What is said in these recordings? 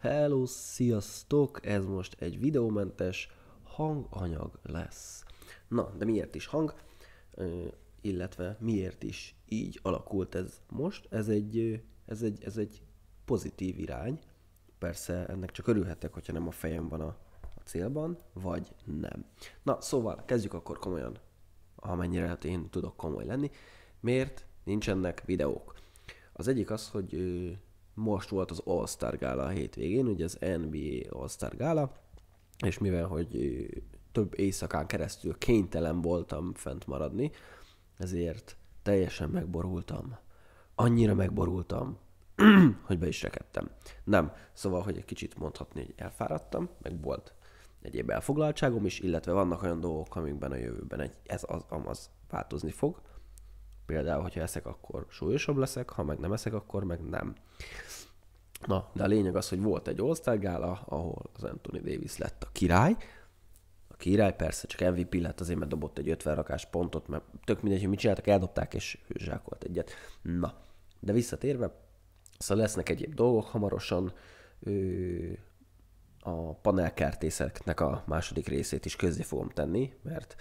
Hello, sziasztok! Ez most egy videómentes hanganyag lesz. Na, de miért is hang? Illetve miért is így alakult ez most? Ez egy, ez egy, ez egy pozitív irány. Persze ennek csak örülhetek, hogyha nem a fejem van a, a célban, vagy nem. Na, szóval kezdjük akkor komolyan, amennyire hát én tudok komoly lenni. Miért nincsenek videók? Az egyik az, hogy most volt az All-Star Gála a hétvégén, ugye az NBA All-Star Gála, és mivel, hogy több éjszakán keresztül kénytelen voltam fent maradni, ezért teljesen megborultam. Annyira megborultam, hogy be is rekedtem. Nem, szóval, hogy egy kicsit mondhatni, hogy elfáradtam, meg volt egyéb elfoglaltságom is, illetve vannak olyan dolgok, amikben a jövőben egy, ez az, amaz változni fog. Például, hogyha eszek, akkor súlyosabb leszek, ha meg nem eszek, akkor meg nem. Na, de a lényeg az, hogy volt egy all gála, ahol az Anthony Davis lett a király. A király persze csak MVP lett azért, mert dobott egy 50 rakás pontot, mert tök mindegy, hogy mit csináltak, eldobták és zsákolt egyet. Na, de visszatérve, szóval lesznek egyéb dolgok hamarosan, ő a panelkertészeknek a második részét is közé fogom tenni, mert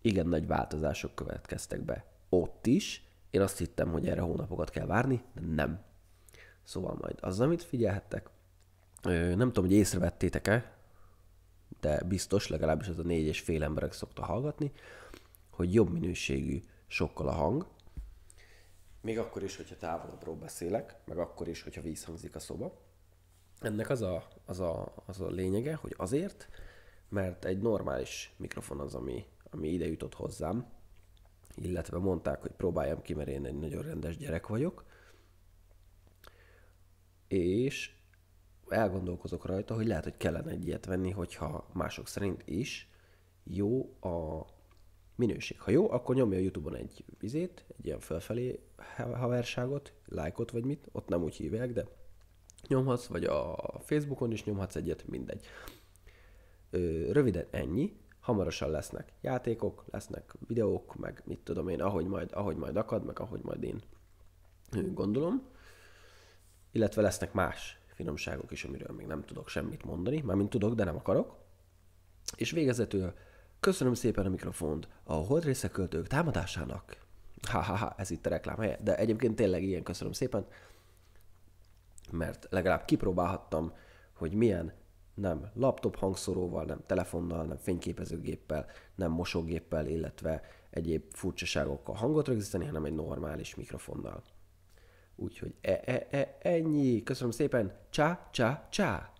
igen nagy változások következtek be ott is. Én azt hittem, hogy erre hónapokat kell várni, de nem. Szóval majd az, amit figyelhettek. Nem tudom, hogy észrevettétek-e, de biztos, legalábbis az a négy és fél emberek szokta hallgatni, hogy jobb minőségű sokkal a hang, még akkor is, hogyha távolabbról beszélek, meg akkor is, hogyha vízhangzik a szoba. Ennek az a, az a, az a lényege, hogy azért, mert egy normális mikrofon az, ami, ami ide jutott hozzám, illetve mondták, hogy próbáljam ki, mert én egy nagyon rendes gyerek vagyok, és elgondolkozok rajta, hogy lehet, hogy kellene egy ilyet venni, hogyha mások szerint is jó a minőség. Ha jó, akkor nyomja a Youtube-on egy vizét, egy ilyen felfelé haverságot, lájkot vagy mit, ott nem úgy hívják, de nyomhatsz, vagy a Facebookon is nyomhatsz egyet, mindegy. Ö, röviden ennyi, hamarosan lesznek játékok, lesznek videók, meg mit tudom én, ahogy majd, ahogy majd akad, meg ahogy majd én gondolom illetve lesznek más finomságok is, amiről még nem tudok semmit mondani, mármint tudok, de nem akarok. És végezetül köszönöm szépen a mikrofont a holdrészeköltők költők támadásának. Ha-ha-ha, ez itt a reklám helye, de egyébként tényleg ilyen köszönöm szépen, mert legalább kipróbálhattam, hogy milyen nem laptop hangszoróval, nem telefonnal, nem fényképezőgéppel, nem mosógéppel, illetve egyéb furcsaságokkal hangot rögzíteni, hanem egy normális mikrofonnal. Úgyhogy e, e, e, ennyi. Köszönöm szépen. Csá, csá, csá.